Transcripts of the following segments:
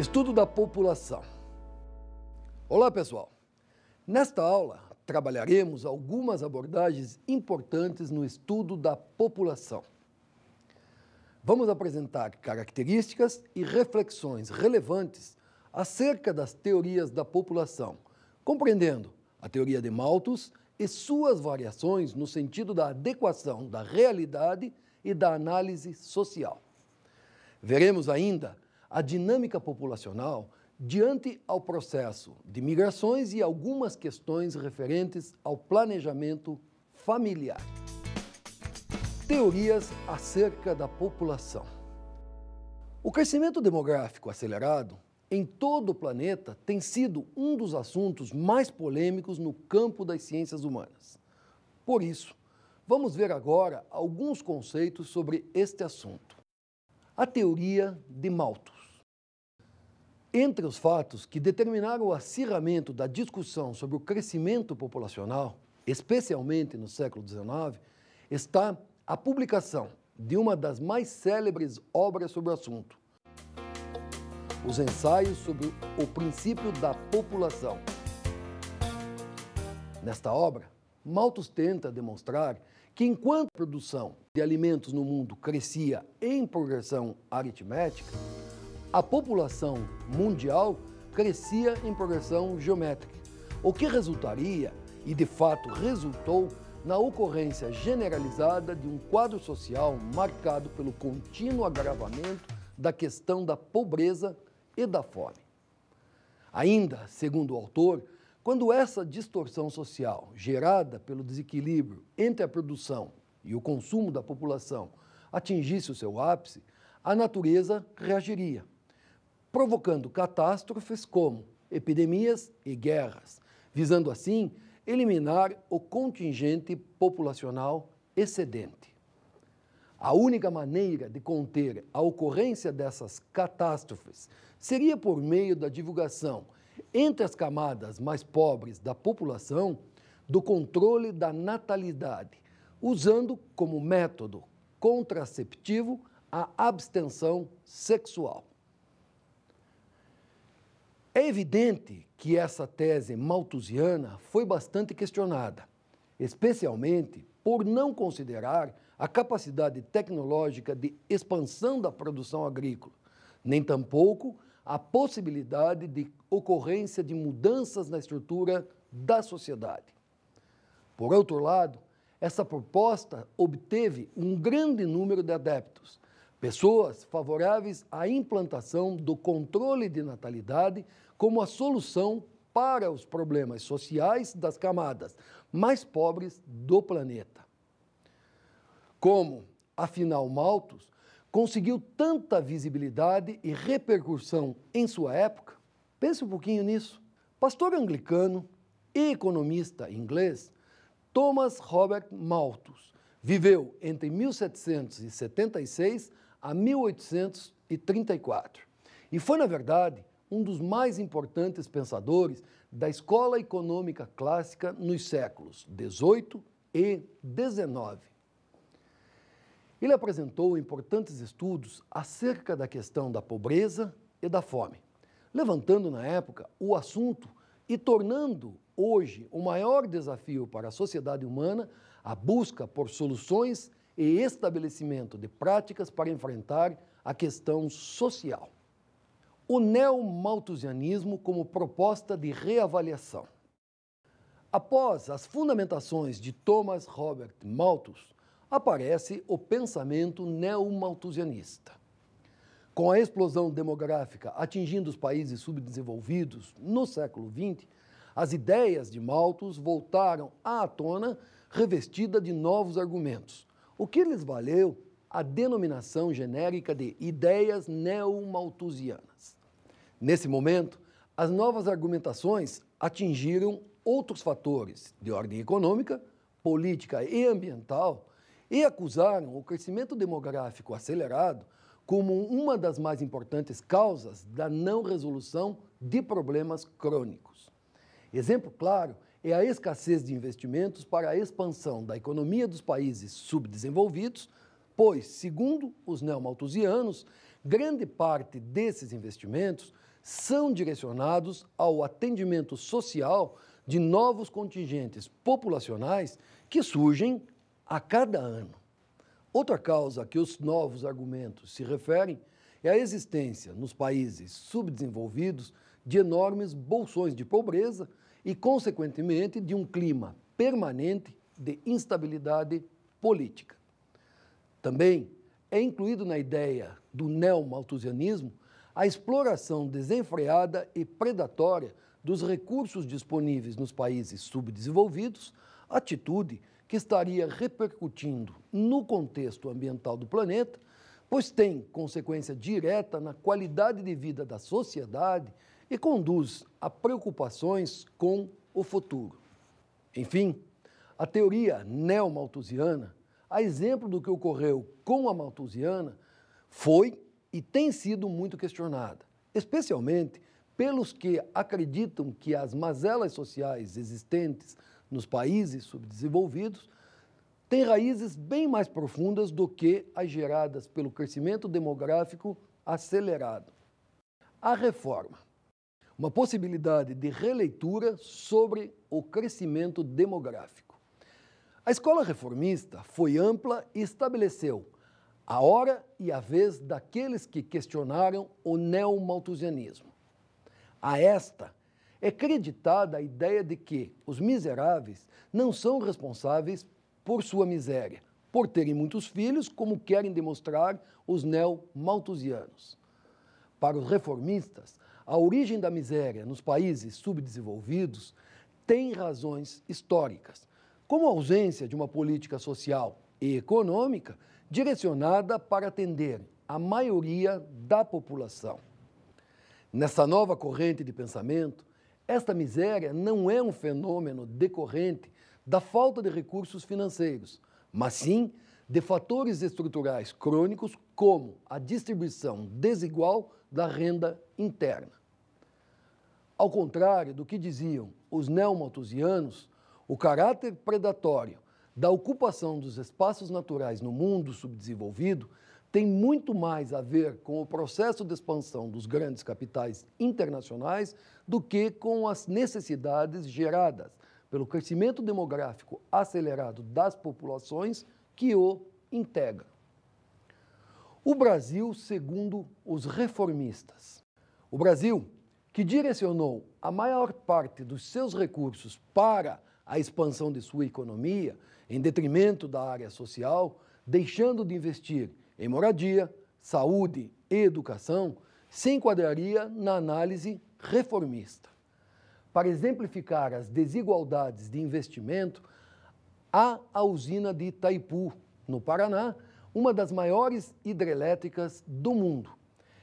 Estudo da população. Olá, pessoal. Nesta aula, trabalharemos algumas abordagens importantes no estudo da população. Vamos apresentar características e reflexões relevantes acerca das teorias da população, compreendendo a teoria de Malthus e suas variações no sentido da adequação da realidade e da análise social. Veremos ainda a dinâmica populacional diante ao processo de migrações e algumas questões referentes ao planejamento familiar. Teorias acerca da população. O crescimento demográfico acelerado em todo o planeta tem sido um dos assuntos mais polêmicos no campo das ciências humanas. Por isso, vamos ver agora alguns conceitos sobre este assunto. A teoria de Malthus. Entre os fatos que determinaram o acirramento da discussão sobre o crescimento populacional, especialmente no século XIX, está a publicação de uma das mais célebres obras sobre o assunto, os ensaios sobre o princípio da população. Nesta obra, Malthus tenta demonstrar que enquanto a produção de alimentos no mundo crescia em progressão aritmética, a população mundial crescia em progressão geométrica, o que resultaria, e de fato resultou, na ocorrência generalizada de um quadro social marcado pelo contínuo agravamento da questão da pobreza e da fome. Ainda, segundo o autor, quando essa distorção social, gerada pelo desequilíbrio entre a produção e o consumo da população, atingisse o seu ápice, a natureza reagiria, provocando catástrofes como epidemias e guerras, visando assim eliminar o contingente populacional excedente. A única maneira de conter a ocorrência dessas catástrofes seria por meio da divulgação entre as camadas mais pobres da população do controle da natalidade, usando como método contraceptivo a abstenção sexual. É evidente que essa tese malthusiana foi bastante questionada, especialmente por não considerar a capacidade tecnológica de expansão da produção agrícola, nem tampouco a possibilidade de ocorrência de mudanças na estrutura da sociedade. Por outro lado, essa proposta obteve um grande número de adeptos, Pessoas favoráveis à implantação do controle de natalidade como a solução para os problemas sociais das camadas mais pobres do planeta. Como, afinal, Malthus conseguiu tanta visibilidade e repercussão em sua época? Pense um pouquinho nisso. Pastor anglicano e economista inglês, Thomas Robert Malthus viveu entre 1776 a 1834. E foi, na verdade, um dos mais importantes pensadores da escola econômica clássica nos séculos 18 e 19. Ele apresentou importantes estudos acerca da questão da pobreza e da fome, levantando na época o assunto e tornando hoje o maior desafio para a sociedade humana a busca por soluções e estabelecimento de práticas para enfrentar a questão social. O neomalthusianismo como proposta de reavaliação. Após as fundamentações de Thomas Robert Malthus, aparece o pensamento neomalthusianista. Com a explosão demográfica atingindo os países subdesenvolvidos no século XX, as ideias de Malthus voltaram à tona revestida de novos argumentos, o que lhes valeu a denominação genérica de ideias neomalthusianas. Nesse momento, as novas argumentações atingiram outros fatores de ordem econômica, política e ambiental e acusaram o crescimento demográfico acelerado como uma das mais importantes causas da não resolução de problemas crônicos. Exemplo claro é a escassez de investimentos para a expansão da economia dos países subdesenvolvidos, pois, segundo os neomalthusianos, grande parte desses investimentos são direcionados ao atendimento social de novos contingentes populacionais que surgem a cada ano. Outra causa a que os novos argumentos se referem é a existência, nos países subdesenvolvidos, de enormes bolsões de pobreza e, consequentemente, de um clima permanente de instabilidade política. Também é incluído na ideia do neomalthusianismo a exploração desenfreada e predatória dos recursos disponíveis nos países subdesenvolvidos, atitude que estaria repercutindo no contexto ambiental do planeta, pois tem consequência direta na qualidade de vida da sociedade e conduz a preocupações com o futuro. Enfim, a teoria neomalthusiana, a exemplo do que ocorreu com a malthusiana, foi e tem sido muito questionada, especialmente pelos que acreditam que as mazelas sociais existentes nos países subdesenvolvidos têm raízes bem mais profundas do que as geradas pelo crescimento demográfico acelerado. A reforma uma possibilidade de releitura sobre o crescimento demográfico. A escola reformista foi ampla e estabeleceu a hora e a vez daqueles que questionaram o neomalthusianismo. A esta é creditada a ideia de que os miseráveis não são responsáveis por sua miséria, por terem muitos filhos, como querem demonstrar os neomalthusianos. Para os reformistas, a origem da miséria nos países subdesenvolvidos tem razões históricas, como a ausência de uma política social e econômica direcionada para atender a maioria da população. Nessa nova corrente de pensamento, esta miséria não é um fenômeno decorrente da falta de recursos financeiros, mas sim de fatores estruturais crônicos como a distribuição desigual da renda interna. Ao contrário do que diziam os neomalthusianos, o caráter predatório da ocupação dos espaços naturais no mundo subdesenvolvido tem muito mais a ver com o processo de expansão dos grandes capitais internacionais do que com as necessidades geradas pelo crescimento demográfico acelerado das populações que o integram. O Brasil, segundo os reformistas. O Brasil que direcionou a maior parte dos seus recursos para a expansão de sua economia, em detrimento da área social, deixando de investir em moradia, saúde e educação, se enquadraria na análise reformista. Para exemplificar as desigualdades de investimento, há a usina de Itaipu, no Paraná, uma das maiores hidrelétricas do mundo.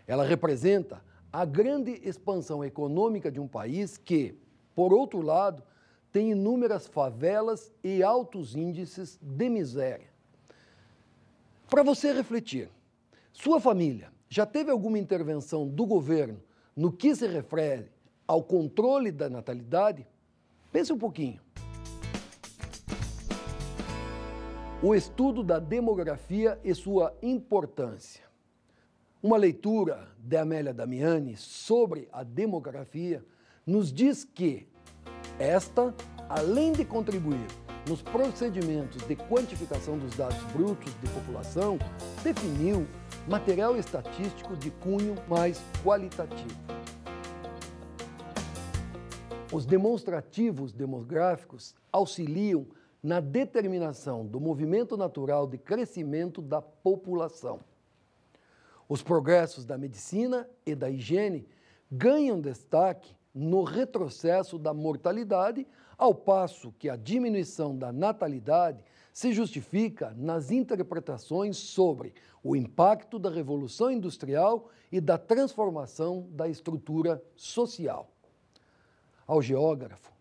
Ela representa a grande expansão econômica de um país que, por outro lado, tem inúmeras favelas e altos índices de miséria. Para você refletir, sua família já teve alguma intervenção do governo no que se refere ao controle da natalidade? Pense um pouquinho. O estudo da demografia e sua importância. Uma leitura de Amélia Damiani sobre a demografia nos diz que esta, além de contribuir nos procedimentos de quantificação dos dados brutos de população, definiu material estatístico de cunho mais qualitativo. Os demonstrativos demográficos auxiliam na determinação do movimento natural de crescimento da população. Os progressos da medicina e da higiene ganham destaque no retrocesso da mortalidade, ao passo que a diminuição da natalidade se justifica nas interpretações sobre o impacto da Revolução Industrial e da transformação da estrutura social. Ao geógrafo,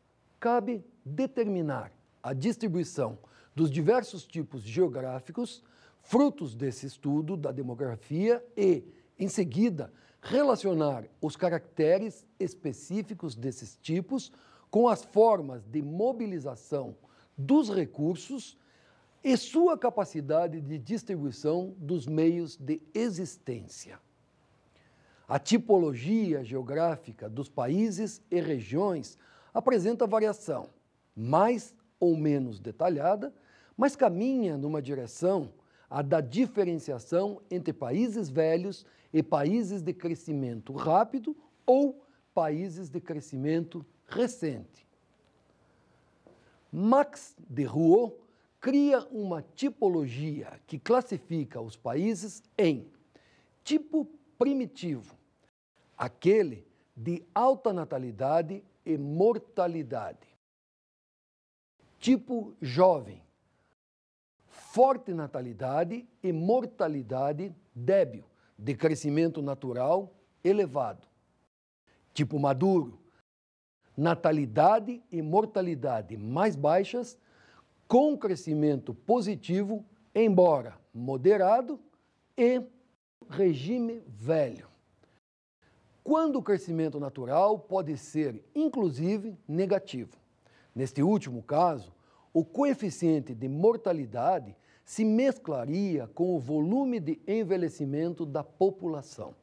cabe determinar a distribuição dos diversos tipos geográficos frutos desse estudo da demografia e, em seguida, relacionar os caracteres específicos desses tipos com as formas de mobilização dos recursos e sua capacidade de distribuição dos meios de existência. A tipologia geográfica dos países e regiões apresenta variação, mais ou menos detalhada, mas caminha numa direção a da diferenciação entre países velhos e países de crescimento rápido ou países de crescimento recente. Max de Rouault cria uma tipologia que classifica os países em tipo primitivo, aquele de alta natalidade e mortalidade, tipo jovem, forte natalidade e mortalidade débil, de crescimento natural elevado. Tipo maduro, natalidade e mortalidade mais baixas, com crescimento positivo, embora moderado, e regime velho. Quando o crescimento natural pode ser, inclusive, negativo. Neste último caso, o coeficiente de mortalidade se mesclaria com o volume de envelhecimento da população.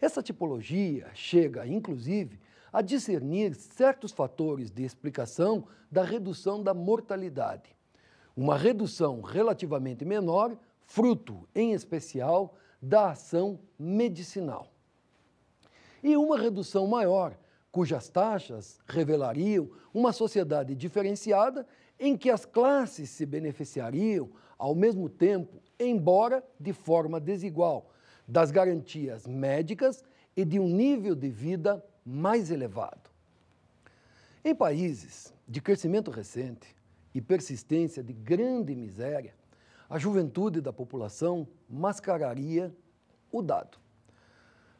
Essa tipologia chega, inclusive, a discernir certos fatores de explicação da redução da mortalidade. Uma redução relativamente menor, fruto, em especial, da ação medicinal. E uma redução maior, cujas taxas revelariam uma sociedade diferenciada em que as classes se beneficiariam, ao mesmo tempo, embora de forma desigual, das garantias médicas e de um nível de vida mais elevado. Em países de crescimento recente e persistência de grande miséria, a juventude da população mascararia o dado.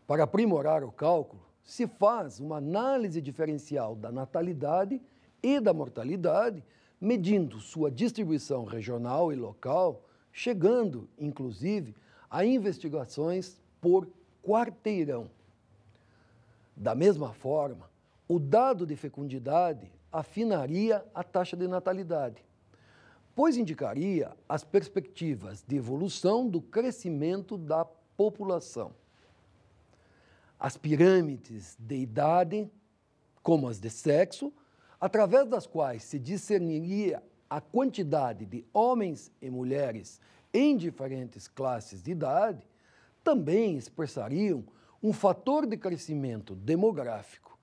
Para aprimorar o cálculo, se faz uma análise diferencial da natalidade e da mortalidade medindo sua distribuição regional e local, chegando, inclusive, a investigações por quarteirão. Da mesma forma, o dado de fecundidade afinaria a taxa de natalidade, pois indicaria as perspectivas de evolução do crescimento da população. As pirâmides de idade, como as de sexo, através das quais se discerniria a quantidade de homens e mulheres em diferentes classes de idade, também expressariam um fator de crescimento demográfico.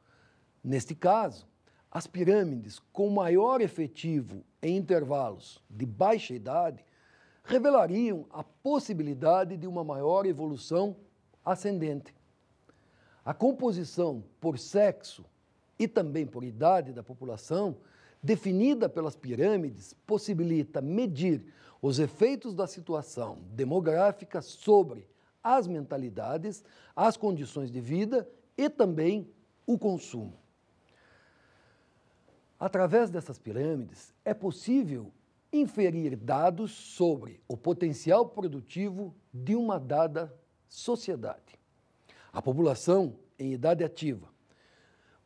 Neste caso, as pirâmides com maior efetivo em intervalos de baixa idade revelariam a possibilidade de uma maior evolução ascendente. A composição por sexo e também por idade da população, definida pelas pirâmides, possibilita medir os efeitos da situação demográfica sobre as mentalidades, as condições de vida e também o consumo. Através dessas pirâmides, é possível inferir dados sobre o potencial produtivo de uma dada sociedade. A população em idade ativa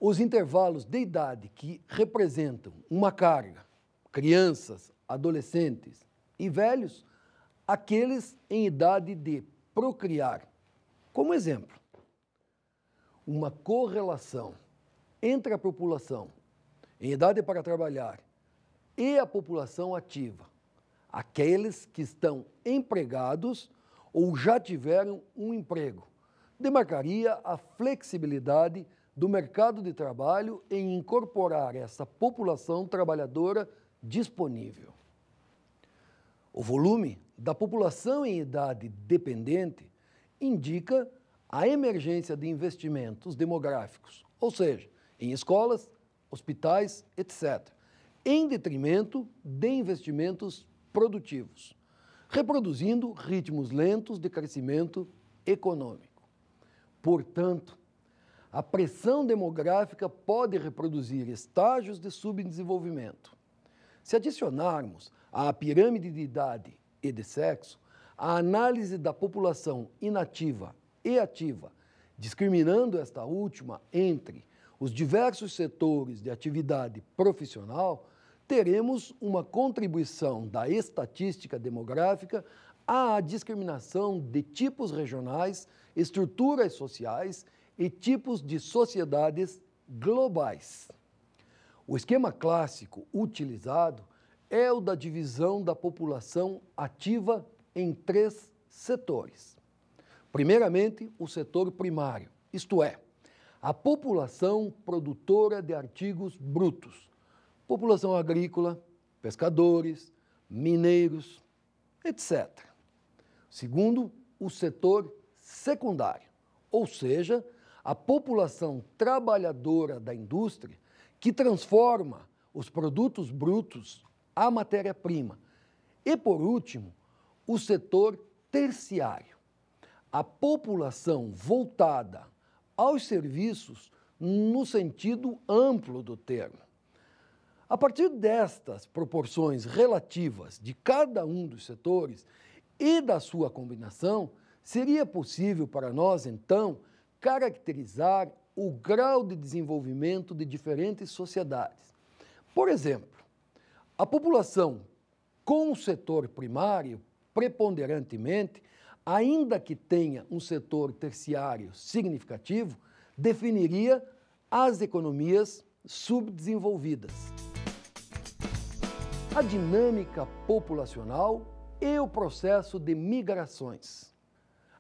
os intervalos de idade que representam uma carga, crianças, adolescentes e velhos, aqueles em idade de procriar. Como exemplo, uma correlação entre a população em idade para trabalhar e a população ativa, aqueles que estão empregados ou já tiveram um emprego, demarcaria a flexibilidade do mercado de trabalho em incorporar essa população trabalhadora disponível. O volume da população em idade dependente indica a emergência de investimentos demográficos, ou seja, em escolas, hospitais, etc., em detrimento de investimentos produtivos, reproduzindo ritmos lentos de crescimento econômico. Portanto, a pressão demográfica pode reproduzir estágios de subdesenvolvimento. Se adicionarmos à pirâmide de idade e de sexo, a análise da população inativa e ativa, discriminando esta última entre os diversos setores de atividade profissional, teremos uma contribuição da estatística demográfica à discriminação de tipos regionais, estruturas sociais e tipos de sociedades globais. O esquema clássico utilizado é o da divisão da população ativa em três setores. Primeiramente, o setor primário, isto é, a população produtora de artigos brutos, população agrícola, pescadores, mineiros, etc. Segundo, o setor secundário, ou seja, a população trabalhadora da indústria que transforma os produtos brutos à matéria-prima. E, por último, o setor terciário. A população voltada aos serviços no sentido amplo do termo. A partir destas proporções relativas de cada um dos setores e da sua combinação, seria possível para nós, então, caracterizar o grau de desenvolvimento de diferentes sociedades. Por exemplo, a população com o setor primário, preponderantemente, ainda que tenha um setor terciário significativo, definiria as economias subdesenvolvidas. A dinâmica populacional e o processo de migrações.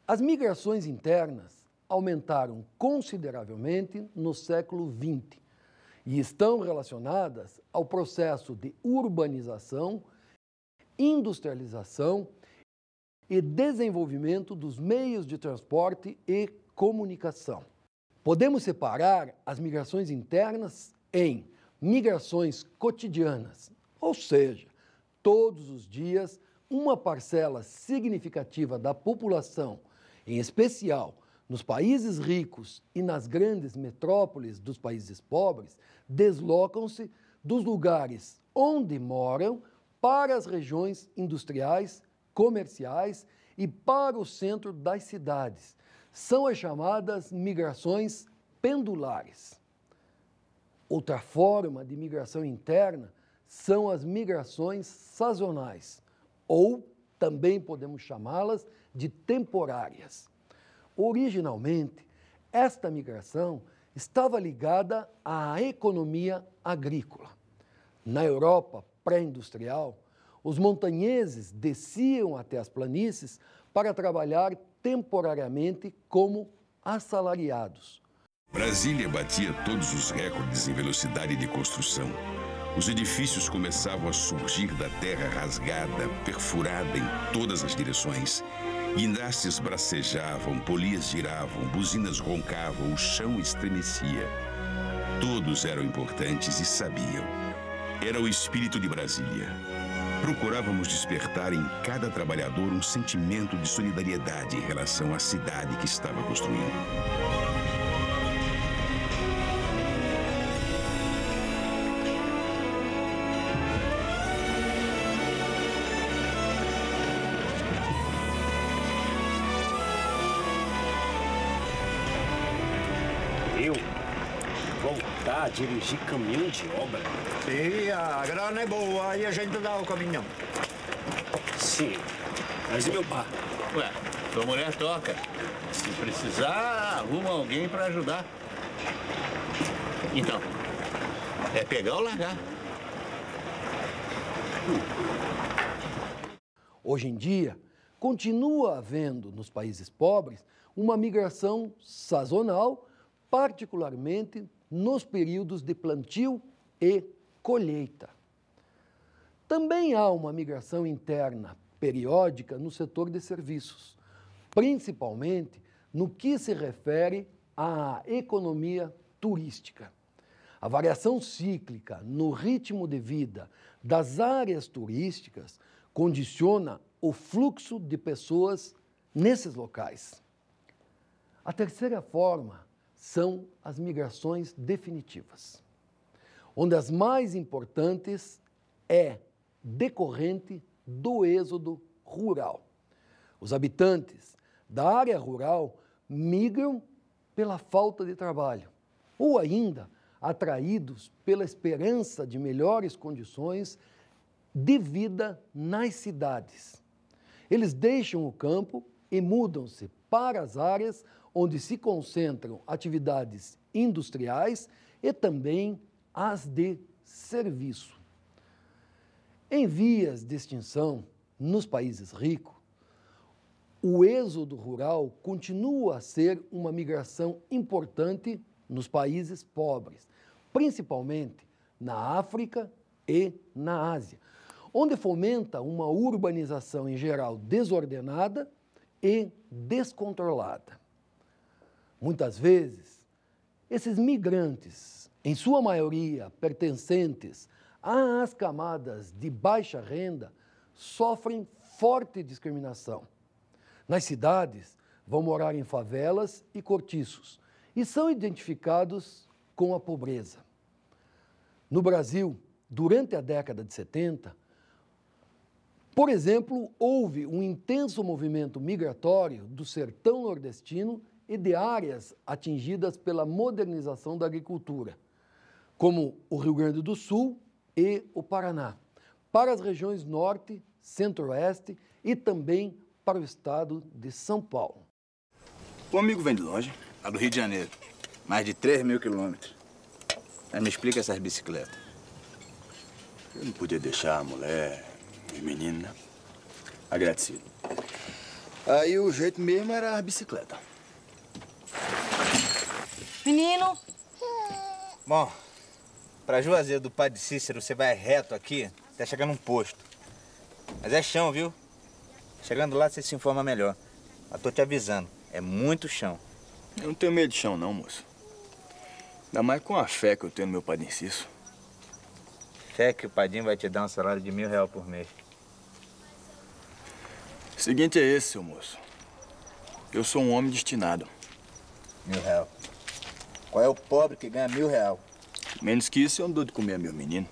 As migrações internas aumentaram consideravelmente no século XX e estão relacionadas ao processo de urbanização, industrialização e desenvolvimento dos meios de transporte e comunicação. Podemos separar as migrações internas em migrações cotidianas, ou seja, todos os dias uma parcela significativa da população, em especial nos países ricos e nas grandes metrópoles dos países pobres, deslocam-se dos lugares onde moram para as regiões industriais, comerciais e para o centro das cidades. São as chamadas migrações pendulares. Outra forma de migração interna são as migrações sazonais, ou também podemos chamá-las de temporárias. Originalmente, esta migração estava ligada à economia agrícola. Na Europa pré-industrial, os montanheses desciam até as planícies para trabalhar temporariamente como assalariados. Brasília batia todos os recordes em velocidade de construção. Os edifícios começavam a surgir da terra rasgada, perfurada em todas as direções Guindastes bracejavam, polias giravam, buzinas roncavam, o chão estremecia. Todos eram importantes e sabiam. Era o espírito de Brasília. Procurávamos despertar em cada trabalhador um sentimento de solidariedade em relação à cidade que estava construindo. dirigir caminhão de obra? E a grana é boa, aí a gente dá o caminhão. Sim, mas e meu pai? Ué, tua mulher toca. Se precisar, arruma alguém para ajudar. Então, é pegar ou largar. Hoje em dia, continua havendo nos países pobres uma migração sazonal, particularmente nos períodos de plantio e colheita. Também há uma migração interna periódica no setor de serviços, principalmente no que se refere à economia turística. A variação cíclica no ritmo de vida das áreas turísticas condiciona o fluxo de pessoas nesses locais. A terceira forma são as migrações definitivas, onde as mais importantes é decorrente do êxodo rural. Os habitantes da área rural migram pela falta de trabalho ou ainda atraídos pela esperança de melhores condições de vida nas cidades. Eles deixam o campo e mudam-se para as áreas onde se concentram atividades industriais e também as de serviço. Em vias de extinção, nos países ricos, o êxodo rural continua a ser uma migração importante nos países pobres, principalmente na África e na Ásia, onde fomenta uma urbanização em geral desordenada e descontrolada. Muitas vezes, esses migrantes, em sua maioria pertencentes às camadas de baixa renda, sofrem forte discriminação. Nas cidades, vão morar em favelas e cortiços e são identificados com a pobreza. No Brasil, durante a década de 70, por exemplo, houve um intenso movimento migratório do sertão nordestino e de áreas atingidas pela modernização da agricultura, como o Rio Grande do Sul e o Paraná, para as regiões Norte, Centro-Oeste e também para o estado de São Paulo. O amigo vem de longe, lá do Rio de Janeiro, mais de 3 mil quilômetros. Aí me explica essas bicicletas. Eu não podia deixar a mulher e menina né? agradecido. Aí o jeito mesmo era a bicicleta menino? Bom, pra Juazeiro do Padre Cícero, você vai reto aqui até chegar num posto. Mas é chão, viu? Chegando lá, você se informa melhor. Mas tô te avisando, é muito chão. Eu não tenho medo de chão, não, moço. Ainda mais com a fé que eu tenho no meu Padre Cícero. Fé que o Padinho vai te dar um salário de mil reais por mês. O seguinte é esse, seu moço. Eu sou um homem destinado. Mil reais. Qual é o pobre que ganha mil real? Menos que isso, eu não dou de comer, meu menino.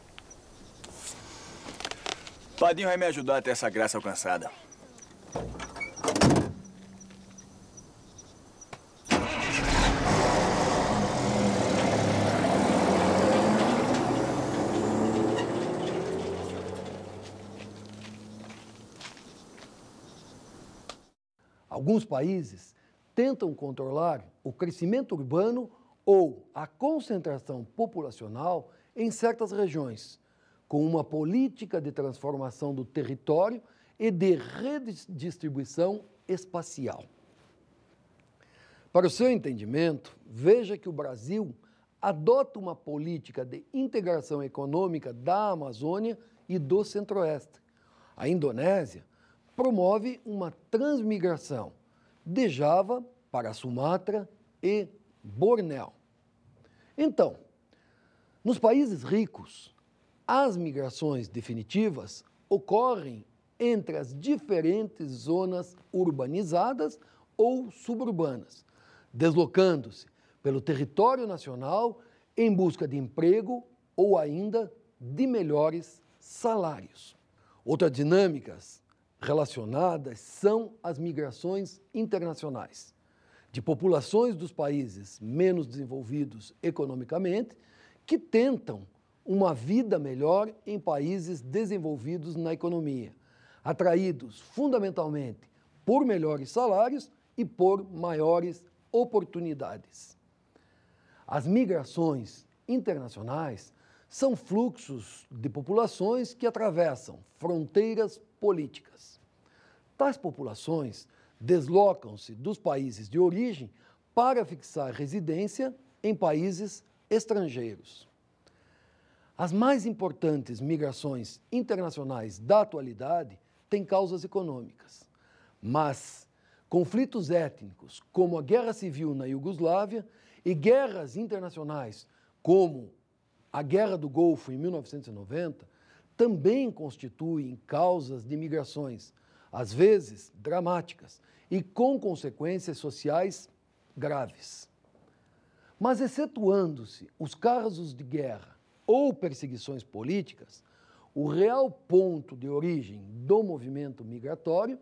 Padinho vai me ajudar a ter essa graça alcançada. Alguns países tentam controlar o crescimento urbano ou a concentração populacional em certas regiões, com uma política de transformação do território e de redistribuição espacial. Para o seu entendimento, veja que o Brasil adota uma política de integração econômica da Amazônia e do Centro-Oeste. A Indonésia promove uma transmigração de Java para Sumatra e Bornéu. Então, nos países ricos, as migrações definitivas ocorrem entre as diferentes zonas urbanizadas ou suburbanas, deslocando-se pelo território nacional em busca de emprego ou ainda de melhores salários. Outras dinâmicas relacionadas são as migrações internacionais de populações dos países menos desenvolvidos economicamente que tentam uma vida melhor em países desenvolvidos na economia, atraídos fundamentalmente por melhores salários e por maiores oportunidades. As migrações internacionais são fluxos de populações que atravessam fronteiras políticas. Tais populações deslocam-se dos países de origem para fixar residência em países estrangeiros. As mais importantes migrações internacionais da atualidade têm causas econômicas, mas conflitos étnicos, como a guerra civil na Iugoslávia, e guerras internacionais, como a Guerra do Golfo em 1990, também constituem causas de migrações às vezes dramáticas, e com consequências sociais graves. Mas, excetuando-se os casos de guerra ou perseguições políticas, o real ponto de origem do movimento migratório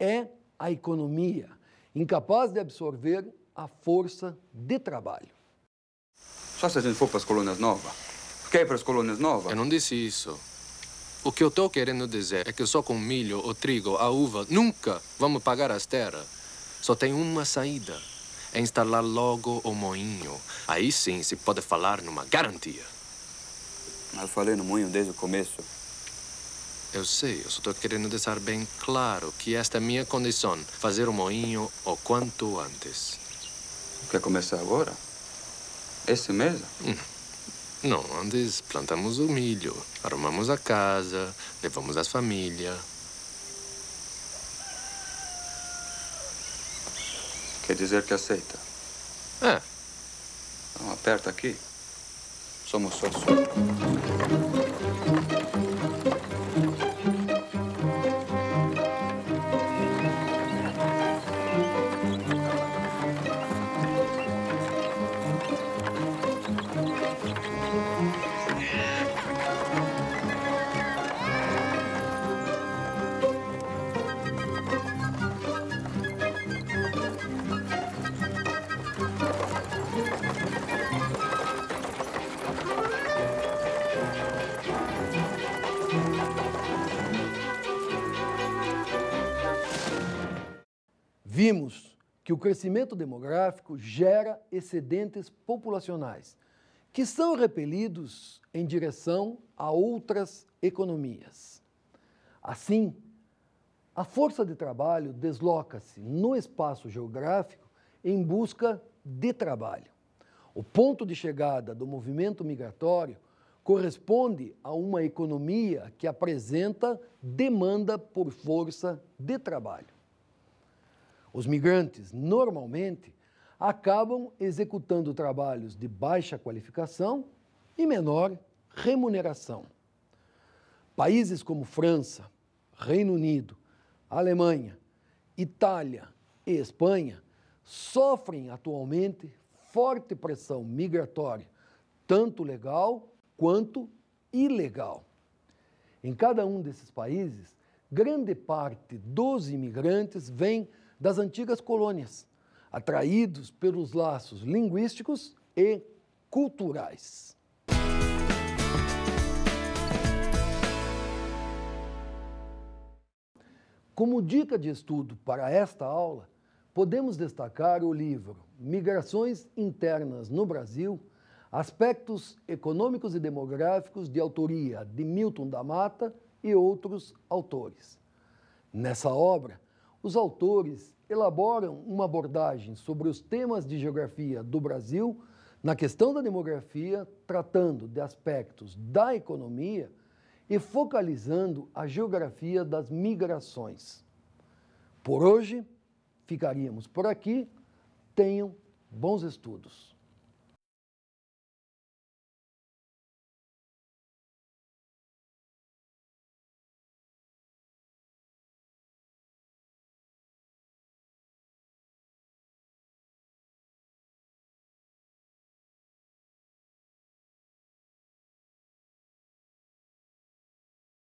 é a economia, incapaz de absorver a força de trabalho. Só se a gente for para as colônias novas. Quer ir para as colônias novas? Eu não disse isso. O que eu estou querendo dizer é que só com milho, o trigo, a uva, nunca vamos pagar as terras. Só tem uma saída: é instalar logo o moinho. Aí sim se pode falar numa garantia. Mas eu falei no moinho desde o começo. Eu sei, eu só estou querendo deixar bem claro que esta é minha condição: fazer o moinho o quanto antes. Quer começar agora? Esse mês? Hum. Não, antes plantamos o milho, arrumamos a casa, levamos as famílias. Quer dizer que aceita? É. Então aperta aqui. Somos sócios. vimos que o crescimento demográfico gera excedentes populacionais, que são repelidos em direção a outras economias. Assim, a força de trabalho desloca-se no espaço geográfico em busca de trabalho. O ponto de chegada do movimento migratório corresponde a uma economia que apresenta demanda por força de trabalho. Os migrantes, normalmente, acabam executando trabalhos de baixa qualificação e menor remuneração. Países como França, Reino Unido, Alemanha, Itália e Espanha sofrem atualmente forte pressão migratória, tanto legal quanto ilegal. Em cada um desses países, grande parte dos imigrantes vem das antigas colônias, atraídos pelos laços linguísticos e culturais. Como dica de estudo para esta aula, podemos destacar o livro Migrações Internas no Brasil, Aspectos Econômicos e Demográficos, de autoria de Milton da Mata e outros autores. Nessa obra, os autores elaboram uma abordagem sobre os temas de geografia do Brasil na questão da demografia, tratando de aspectos da economia e focalizando a geografia das migrações. Por hoje, ficaríamos por aqui. Tenham bons estudos.